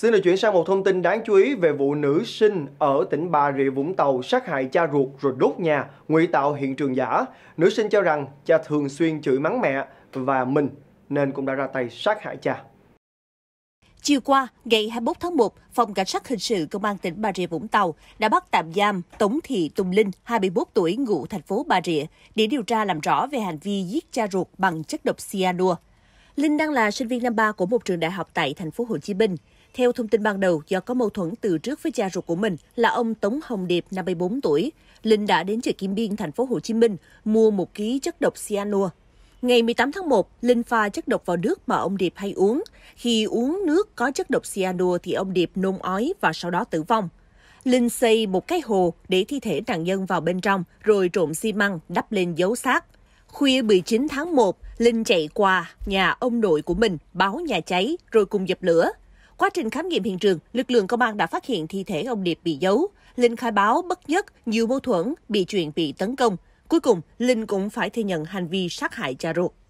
Xin được chuyển sang một thông tin đáng chú ý về vụ nữ sinh ở tỉnh Bà Rịa Vũng Tàu sát hại cha ruột rồi đốt nhà, ngụy tạo hiện trường giả. Nữ sinh cho rằng cha thường xuyên chửi mắng mẹ và mình nên cũng đã ra tay sát hại cha. Chiều qua, ngày 21 tháng 1, Phòng Cảnh sát Hình sự Công an tỉnh Bà Rịa Vũng Tàu đã bắt tạm giam Tống Thị Tùng Linh, 21 tuổi, ngụ thành phố Bà Rịa, để điều tra làm rõ về hành vi giết cha ruột bằng chất độc cyanua. Linh đang là sinh viên năm ba của một trường đại học tại thành phố Hồ Chí Minh. Theo thông tin ban đầu, do có mâu thuẫn từ trước với cha ruột của mình là ông Tống Hồng Điệp, 54 tuổi, Linh đã đến chợ Kim Biên, thành phố Hồ Chí Minh mua một ký chất độc cyanua. Ngày 18 tháng 1, Linh pha chất độc vào nước mà ông Điệp hay uống. Khi uống nước có chất độc cyanua thì ông Điệp nôn ói và sau đó tử vong. Linh xây một cái hồ để thi thể nạn nhân vào bên trong, rồi trộn xi măng đắp lên dấu xác. Khuya 19 tháng 1, Linh chạy qua nhà ông nội của mình báo nhà cháy rồi cùng dập lửa. Quá trình khám nghiệm hiện trường, lực lượng công an đã phát hiện thi thể ông Điệp bị giấu. Linh khai báo bất nhất, nhiều mâu thuẫn, bị chuyện bị tấn công. Cuối cùng, Linh cũng phải thừa nhận hành vi sát hại cha ruột.